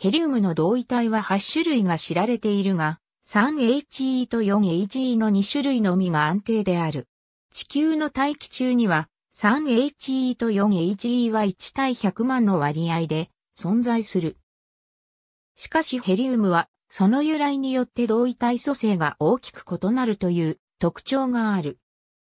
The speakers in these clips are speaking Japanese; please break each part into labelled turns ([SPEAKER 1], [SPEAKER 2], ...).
[SPEAKER 1] ヘリウムの同位体は8種類が知られているが、3HE と 4HE の2種類のみが安定である。地球の大気中には 3HE と 4HE は1対100万の割合で存在する。しかしヘリウムはその由来によって同位体組成が大きく異なるという特徴がある。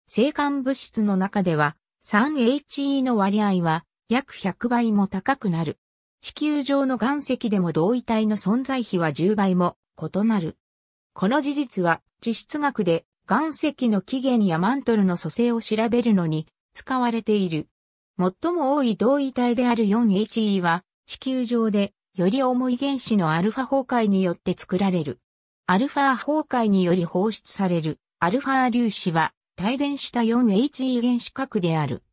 [SPEAKER 1] 生還物質の中では 3HE の割合は約100倍も高くなる。地球上の岩石でも同位体の存在比は10倍も異なる。この事実は地質学で岩石の起源やマントルの組成を調べるのに使われている。最も多い同位体である 4HE は地球上でより重い原子のアルファ崩壊によって作られる。アルファ崩壊により放出されるアルファ粒子は帯電した 4HE 原子核である。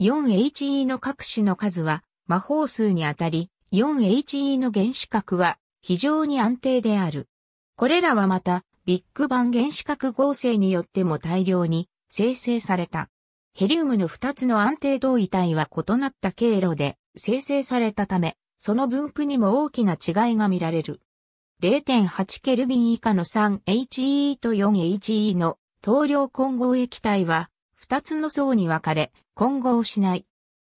[SPEAKER 1] 4HE の核子の数は魔法数にあたり、4HE の原子核は非常に安定である。これらはまた、ビッグバン原子核合成によっても大量に生成された。ヘリウムの2つの安定同位体は異なった経路で生成されたため、その分布にも大きな違いが見られる。0.8ケルビン以下の 3HE と 4HE の等量混合液体は、2つの層に分かれ、混合しない。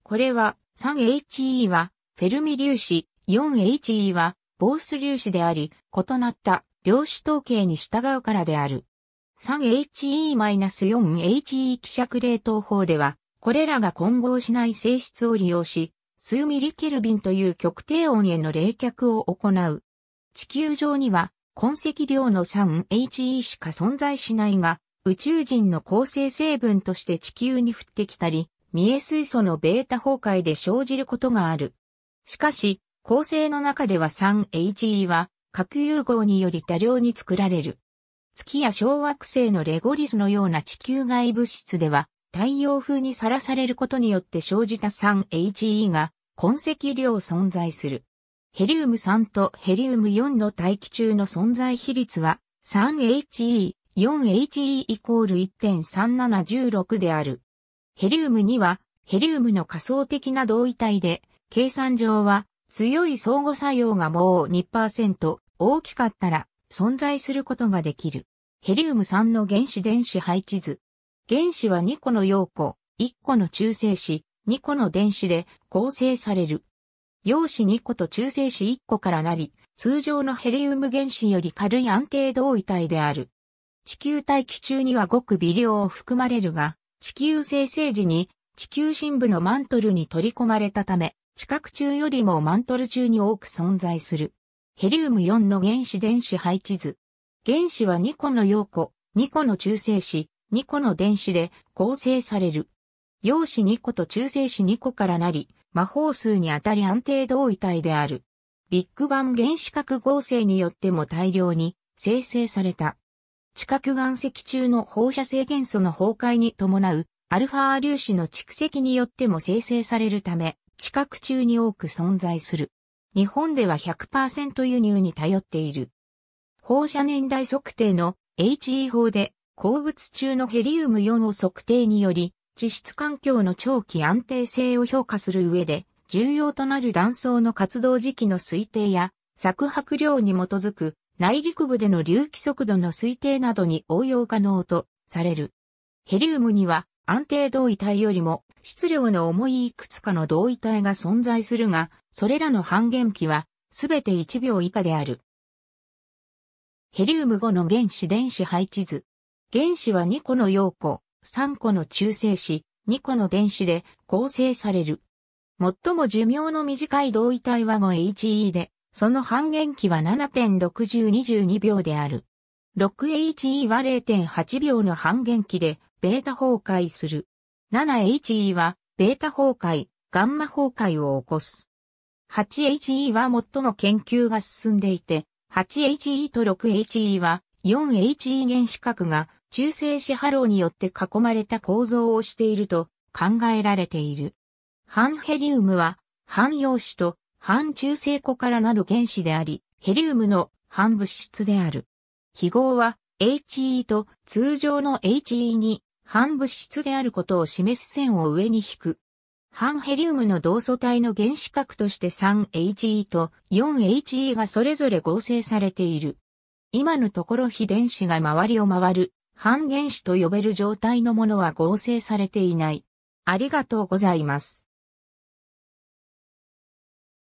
[SPEAKER 1] これは、3HE はフェルミ粒子、4HE はボース粒子であり、異なった量子統計に従うからである。3HE-4HE 希釈冷凍法では、これらが混合しない性質を利用し、数ミリケルビンという極低温への冷却を行う。地球上には、痕跡量の 3HE しか存在しないが、宇宙人の構成成分として地球に降ってきたり、三重水素のベータ崩壊で生じることがある。しかし、構成の中では 3HE は核融合により多量に作られる。月や小惑星のレゴリスのような地球外物質では太陽風にさらされることによって生じた 3HE が痕跡量存在する。ヘリウム3とヘリウム4の大気中の存在比率は 3HE、4HE イコール1.3716である。ヘリウム2は、ヘリウムの仮想的な同位体で、計算上は、強い相互作用がもう2%大きかったら存在することができる。ヘリウム3の原子電子配置図。原子は2個の陽子、1個の中性子、2個の電子で構成される。陽子2個と中性子1個からなり、通常のヘリウム原子より軽い安定同位体である。地球大気中にはごく微量を含まれるが、地球生成時に地球深部のマントルに取り込まれたため、地殻中よりもマントル中に多く存在する。ヘリウム4の原子電子配置図。原子は2個の陽子、2個の中性子、2個の電子で構成される。陽子2個と中性子2個からなり、魔法数にあたり安定同位体である。ビッグバン原子核合成によっても大量に生成された。地殻岩石中の放射性元素の崩壊に伴う、アルファ粒子の蓄積によっても生成されるため、地殻中に多く存在する。日本では100%輸入に頼っている。放射年代測定の HE 法で、鉱物中のヘリウム4を測定により、地質環境の長期安定性を評価する上で、重要となる断層の活動時期の推定や、作白量に基づく内陸部での隆起速度の推定などに応用可能とされる。ヘリウムには安定同位体よりも質量の重いいくつかの同位体が存在するが、それらの半減期はすべて1秒以下である。ヘリウム5の原子電子配置図。原子は2個の陽子、3個の中性子、2個の電子で構成される。最も寿命の短い同位体は 5HE で、その半減期は7.6022秒である。6HE は0.8秒の半減期で、ベータ崩壊する。7HE は、ベータ崩壊、ガンマ崩壊を起こす。8HE は最も研究が進んでいて、8HE と 6HE は 4HE 原子核が中性子波浪によって囲まれた構造をしていると考えられている。半ヘリウムは半陽子と半中性子からなる原子であり、ヘリウムの半物質である。記号は HE と通常の HE に半物質であることを示す線を上に引く。半ヘリウムの同素体の原子核として 3HE と 4HE がそれぞれ合成されている。今のところ非電子が周りを回る半原子と呼べる状態のものは合成されていない。ありがとうございます。